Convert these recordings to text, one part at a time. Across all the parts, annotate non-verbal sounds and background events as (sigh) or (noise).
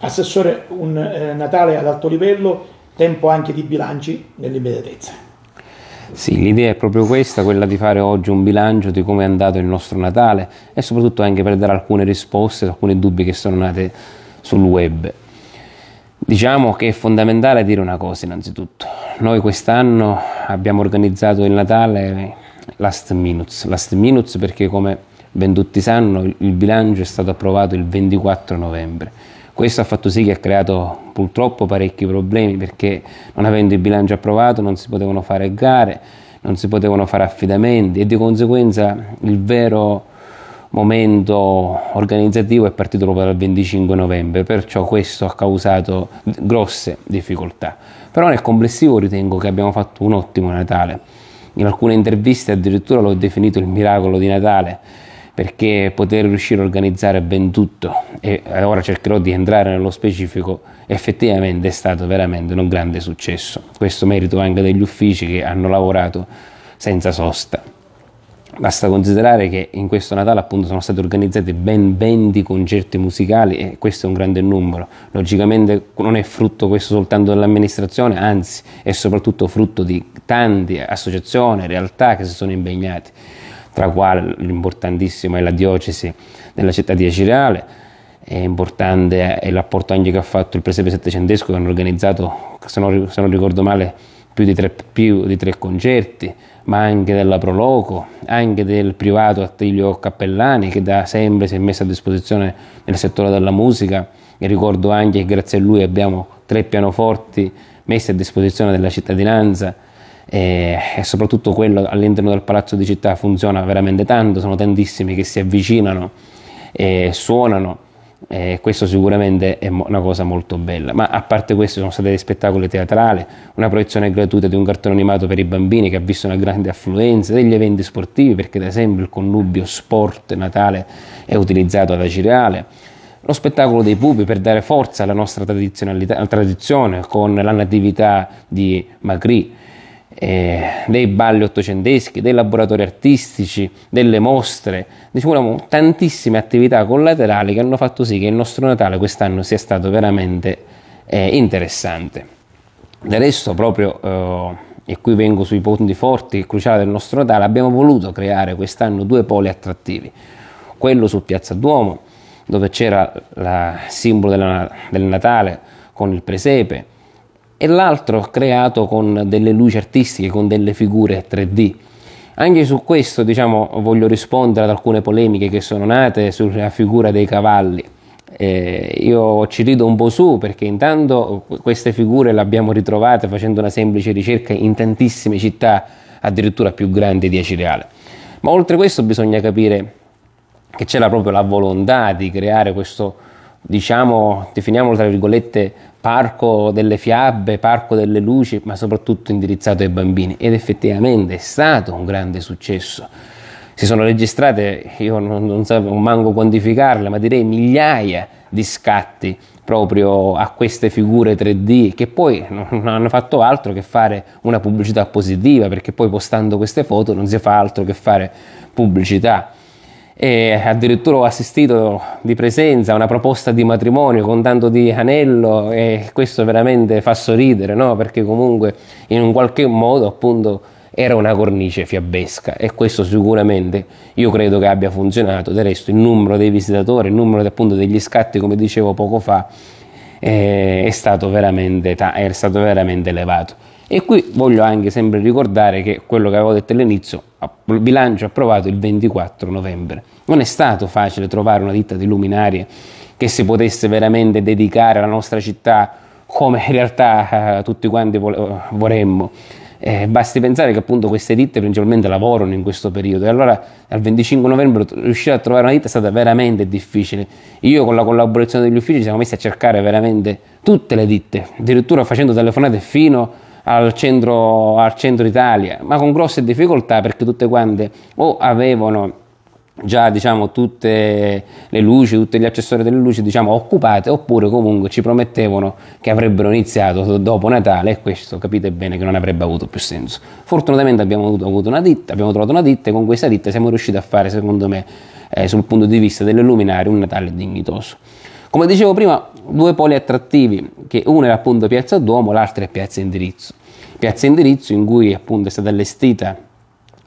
assessore un eh, Natale ad alto livello, tempo anche di bilanci nell'immediatezza. Sì, l'idea è proprio questa, quella di fare oggi un bilancio di come è andato il nostro Natale e soprattutto anche per dare alcune risposte ad alcuni dubbi che sono nati sul web. Diciamo che è fondamentale dire una cosa innanzitutto. Noi quest'anno abbiamo organizzato il Natale last minutes, last minutes perché come ben tutti sanno il bilancio è stato approvato il 24 novembre questo ha fatto sì che ha creato purtroppo parecchi problemi perché non avendo il bilancio approvato non si potevano fare gare, non si potevano fare affidamenti e di conseguenza il vero momento organizzativo è partito proprio dal 25 novembre, perciò questo ha causato grosse difficoltà. Però nel complessivo ritengo che abbiamo fatto un ottimo Natale. In alcune interviste addirittura l'ho definito il miracolo di Natale perché poter riuscire a organizzare ben tutto e ora cercherò di entrare nello specifico effettivamente è stato veramente un grande successo questo merito anche degli uffici che hanno lavorato senza sosta basta considerare che in questo Natale appunto sono stati organizzati ben 20 concerti musicali e questo è un grande numero logicamente non è frutto questo soltanto dell'amministrazione anzi è soprattutto frutto di tante associazioni realtà che si sono impegnate tra quali l'importantissima è la diocesi della città di Acireale, è importante è l'apporto anche che ha fatto il presepe settecentesco che hanno organizzato, se non, se non ricordo male, più di, tre, più di, tre, concerti, ma anche della Proloco, anche del privato Attilio Cappellani che da sempre si è messo a disposizione nel settore della musica e ricordo anche che grazie a lui abbiamo tre pianoforti messi a disposizione della cittadinanza e, e soprattutto quello all'interno del palazzo di città funziona veramente tanto, sono tantissimi che si avvicinano e suonano. e questo sicuramente è una cosa molto bella, ma a parte questo sono stati dei spettacoli teatrali, una proiezione gratuita di un cartone animato per i bambini che ha visto una grande affluenza, degli eventi sportivi perché ad esempio il connubio sport-natale è utilizzato da Cireale, lo spettacolo dei pupi per dare forza alla nostra tradizione con la natività di Magritte, eh, dei balli ottocenteschi, dei laboratori artistici, delle mostre, diciamo tantissime attività collaterali che hanno fatto sì che il nostro Natale quest'anno sia stato veramente eh, interessante. Del resto, proprio, eh, e qui vengo sui punti forti e cruciali del nostro Natale, abbiamo voluto creare quest'anno due poli attrattivi, quello su Piazza Duomo, dove c'era il simbolo della, del Natale con il presepe, e l'altro creato con delle luci artistiche, con delle figure 3D. Anche su questo diciamo, voglio rispondere ad alcune polemiche che sono nate sulla figura dei cavalli. Eh, io ci rido un po' su perché intanto queste figure le abbiamo ritrovate facendo una semplice ricerca in tantissime città, addirittura più grandi di Acireale. Ma oltre questo bisogna capire che c'era proprio la volontà di creare questo diciamo, definiamolo tra virgolette, parco delle fiabe, parco delle luci, ma soprattutto indirizzato ai bambini. Ed effettivamente è stato un grande successo. Si sono registrate, io non, non sapevo manco quantificarle, ma direi migliaia di scatti proprio a queste figure 3D che poi non hanno fatto altro che fare una pubblicità positiva perché poi postando queste foto non si fa altro che fare pubblicità e addirittura ho assistito di presenza a una proposta di matrimonio con tanto di anello e questo veramente fa sorridere, no? perché comunque in un qualche modo appunto era una cornice fiabesca e questo sicuramente io credo che abbia funzionato, del resto il numero dei visitatori, il numero appunto degli scatti come dicevo poco fa eh, è, stato è stato veramente elevato e qui voglio anche sempre ricordare che quello che avevo detto all'inizio bilancio approvato il 24 novembre. Non è stato facile trovare una ditta di luminarie che si potesse veramente dedicare alla nostra città come in realtà eh, tutti quanti vorremmo. Eh, basti pensare che appunto queste ditte principalmente lavorano in questo periodo e allora al 25 novembre riuscire a trovare una ditta è stata veramente difficile. Io con la collaborazione degli uffici siamo messi a cercare veramente tutte le ditte, addirittura facendo telefonate fino a al centro, al centro Italia, ma con grosse difficoltà perché tutte quante o avevano già diciamo tutte le luci, tutti gli accessori delle luci diciamo occupate oppure comunque ci promettevano che avrebbero iniziato dopo Natale e questo capite bene che non avrebbe avuto più senso. Fortunatamente abbiamo, avuto, una ditta, abbiamo trovato una ditta e con questa ditta siamo riusciti a fare secondo me eh, sul punto di vista delle luminari, un Natale dignitoso. Come dicevo prima due poli attrattivi, che uno era appunto Piazza Duomo, l'altro è Piazza Indirizzo. Piazza Indirizzo in cui appunto è stata allestita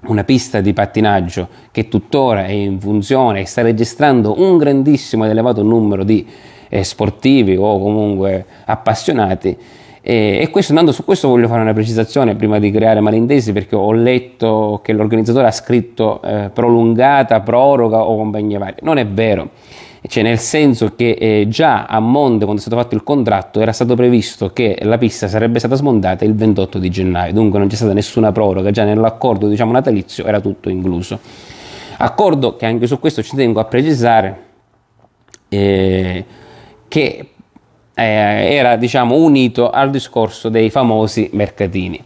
una pista di pattinaggio che tuttora è in funzione e sta registrando un grandissimo ed elevato numero di eh, sportivi o comunque appassionati. E, e questo, andando su questo voglio fare una precisazione prima di creare malintesi perché ho letto che l'organizzatore ha scritto eh, prolungata, proroga o compagnia varia. Non è vero cioè nel senso che eh, già a monte quando è stato fatto il contratto era stato previsto che la pista sarebbe stata smontata il 28 di gennaio, dunque non c'è stata nessuna proroga, già nell'accordo diciamo natalizio era tutto incluso. Accordo che anche su questo ci tengo a precisare eh, che eh, era diciamo unito al discorso dei famosi mercatini.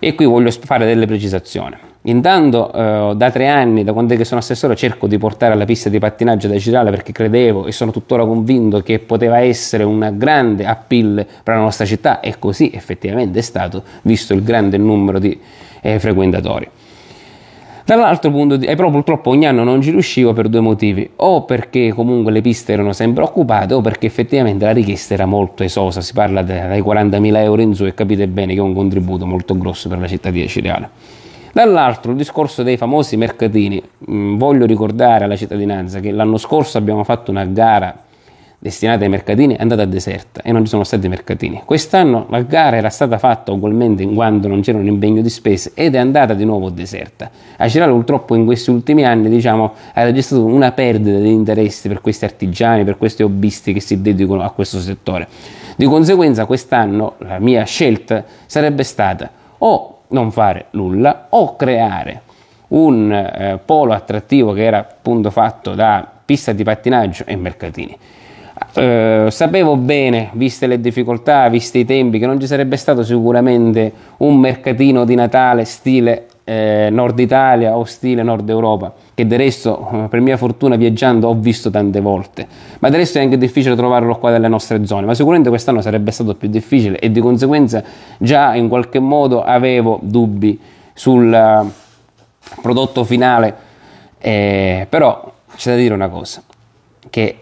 E qui voglio fare delle precisazioni. Intanto eh, da tre anni, da quando sono assessore, cerco di portare alla pista di pattinaggio da Girala perché credevo e sono tuttora convinto che poteva essere una grande appeal per la nostra città e così effettivamente è stato, visto il grande numero di eh, frequentatori. Dall'altro punto di vista, però purtroppo ogni anno non ci riuscivo per due motivi, o perché comunque le piste erano sempre occupate o perché effettivamente la richiesta era molto esosa, si parla dai 40.000 euro in su e capite bene che è un contributo molto grosso per la città di Cireale. Dall'altro il discorso dei famosi mercatini, mm, voglio ricordare alla cittadinanza che l'anno scorso abbiamo fatto una gara destinata ai mercatini è andata deserta e non ci sono stati mercatini. Quest'anno la gara era stata fatta ugualmente in quanto non c'era un impegno di spese ed è andata di nuovo deserta. A Acerale purtroppo in questi ultimi anni diciamo, ha registrato una perdita di interesse per questi artigiani, per questi hobbisti che si dedicano a questo settore. Di conseguenza quest'anno la mia scelta sarebbe stata o non fare nulla o creare un eh, polo attrattivo che era appunto fatto da pista di pattinaggio e mercatini. Eh, sapevo bene, viste le difficoltà, viste i tempi, che non ci sarebbe stato sicuramente un mercatino di Natale stile eh, Nord Italia o stile Nord Europa, che del resto, eh, per mia fortuna, viaggiando ho visto tante volte. Ma del resto è anche difficile trovarlo qua nelle nostre zone, ma sicuramente quest'anno sarebbe stato più difficile e di conseguenza già in qualche modo avevo dubbi sul eh, prodotto finale. Eh, però c'è da dire una cosa, che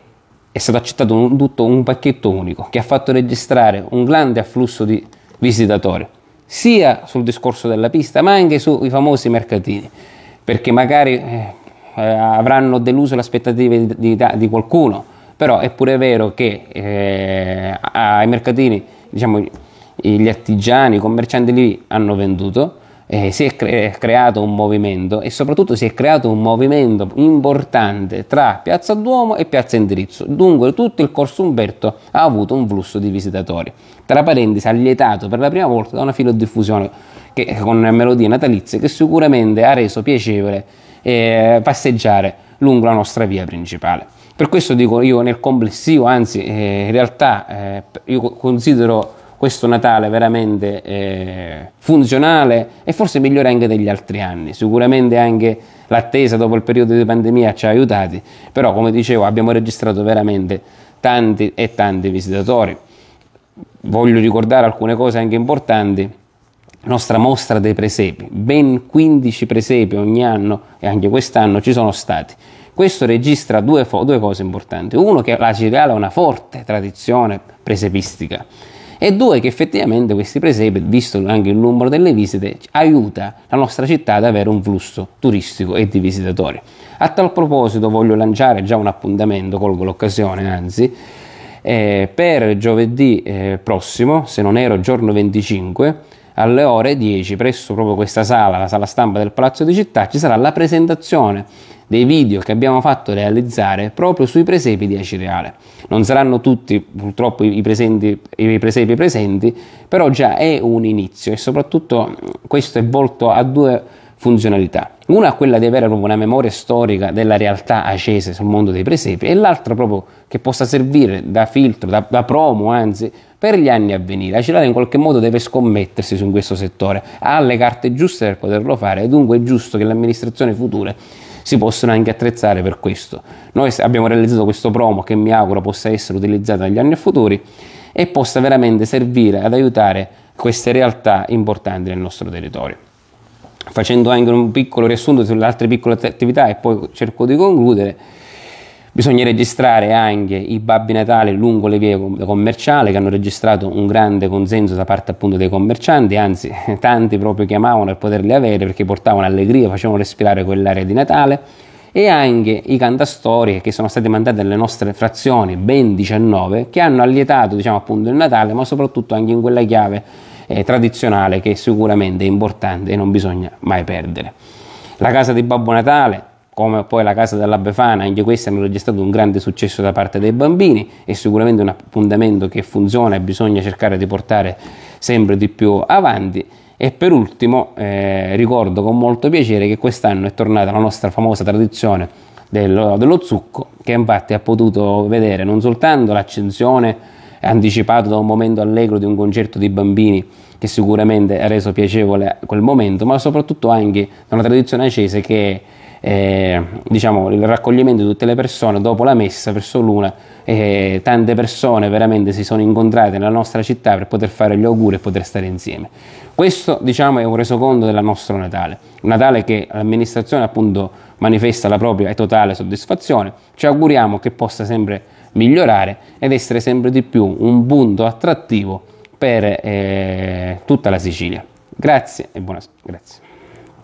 è stato accettato un, tutto un pacchetto unico che ha fatto registrare un grande afflusso di visitatori sia sul discorso della pista, ma anche sui famosi mercatini, perché magari eh, eh avranno deluso le aspettative di, di, di, qualcuno, però è pure vero che eh, ai mercatini, diciamo, gli artigiani, i commercianti lì hanno venduto, eh, si è cre- eh, creato un movimento e soprattutto si è creato un movimento importante tra Piazza Duomo e Piazza Indirizzo. Dunque tutto il Corso Umberto ha avuto un flusso di visitatori. Tra parentesi, allietato per la prima volta da una filodiffusione che, con melodie natalizie che sicuramente ha reso piacevole eh, passeggiare lungo la nostra via principale. Per questo dico io nel complessivo, anzi eh, in realtà eh, io considero questo Natale veramente eh, funzionale e forse migliore anche degli altri anni. Sicuramente anche l'attesa dopo il periodo di pandemia ci ha aiutati, però come dicevo abbiamo registrato veramente tanti e tanti visitatori. Voglio ricordare alcune cose anche importanti. Nostra mostra dei presepi, ben 15 presepi ogni anno e anche quest'anno ci sono stati. Questo registra due, due cose importanti. Uno che la Ciriala ha una forte tradizione presepistica e due che effettivamente questi presepi, visto anche il numero delle visite, aiuta la nostra città ad avere un flusso turistico e di visitatori. A tal proposito voglio lanciare già un appuntamento, colgo l'occasione anzi, eh, per giovedì eh, prossimo, se non ero giorno 25, alle ore 10 presso proprio questa sala, la sala stampa del Palazzo di Città, ci sarà la presentazione dei video che abbiamo fatto realizzare proprio sui presepi di Acireale. Non saranno tutti purtroppo i, presenti, i presepi presenti, però già è un inizio e soprattutto questo è volto a due funzionalità. Una è quella di avere proprio una memoria storica della realtà ascese sul mondo dei presepi e l'altra proprio che possa servire da filtro, da, da promo anzi, per gli anni a venire. Acireale in qualche modo deve scommettersi su questo settore, ha le carte giuste per poterlo fare e dunque è giusto che le amministrazioni future si possono anche attrezzare per questo. Noi abbiamo realizzato questo promo che mi auguro possa essere utilizzato negli anni futuri e possa veramente servire ad aiutare queste realtà importanti nel nostro territorio. Facendo anche un piccolo riassunto sulle altre piccole attività e poi cerco di concludere Bisogna registrare anche i Babbi Natale lungo le vie commerciali che hanno registrato un grande consenso da parte appunto dei commercianti, anzi (laughs) tanti proprio chiamavano per poterli avere perché portavano allegria, facevano respirare quell'area di Natale e anche i cantastorie che sono stati mandati dalle nostre frazioni, ben 19, che hanno allietato diciamo appunto il Natale ma soprattutto anche in quella chiave eh, tradizionale che sicuramente è importante e non bisogna mai perdere. La casa di Babbo Natale come poi la casa della Befana, anche queste hanno registrato un grande successo da parte dei bambini, è sicuramente un appuntamento che funziona e bisogna cercare di portare sempre di più avanti. E per ultimo eh, ricordo con molto piacere che quest'anno è tornata la nostra famosa tradizione dello, dello zucco, che infatti ha potuto vedere non soltanto l'accensione anticipata da un momento allegro di un concerto di bambini che sicuramente ha reso piacevole quel momento, ma soprattutto anche da una tradizione accese che eh, diciamo, il raccoglimento di tutte le persone dopo la messa verso l'una eh, tante persone veramente si sono incontrate nella nostra città per poter fare gli auguri e poter stare insieme. Questo diciamo, è un resoconto del nostro Natale, un Natale che l'amministrazione appunto manifesta la propria e totale soddisfazione, ci auguriamo che possa sempre migliorare ed essere sempre di più un punto attrattivo per eh, tutta la Sicilia. Grazie e buonasera. grazie.